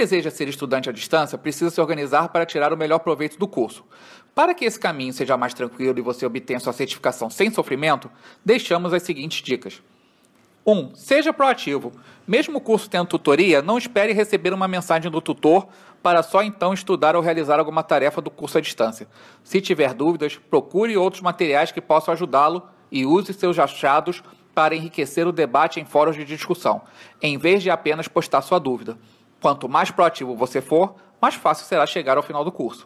deseja ser estudante à distância precisa se organizar para tirar o melhor proveito do curso. Para que esse caminho seja mais tranquilo e você obtenha sua certificação sem sofrimento, deixamos as seguintes dicas. 1. Um, seja proativo. Mesmo o curso tendo tutoria, não espere receber uma mensagem do tutor para só então estudar ou realizar alguma tarefa do curso à distância. Se tiver dúvidas, procure outros materiais que possam ajudá-lo e use seus achados para enriquecer o debate em fóruns de discussão, em vez de apenas postar sua dúvida. Quanto mais proativo você for, mais fácil será chegar ao final do curso.